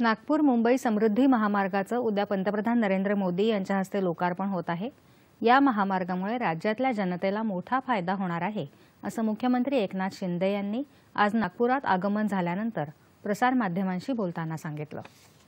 नागपूर मुंबई समृद्धी महामार्गाचं उद्या पंतप्रधान नरेंद्र मोदी यांच्या हस्ते लोकार्पण होत आहे या महामार्गामुळे राज्यातल्या जनतेला मोठा फायदा होणार आहे असं मुख्यमंत्री एकनाथ शिंदे यांनी आज नागपुरात आगमन झाल्यानंतर प्रसारमाध्यमांशी बोलताना सांगितलं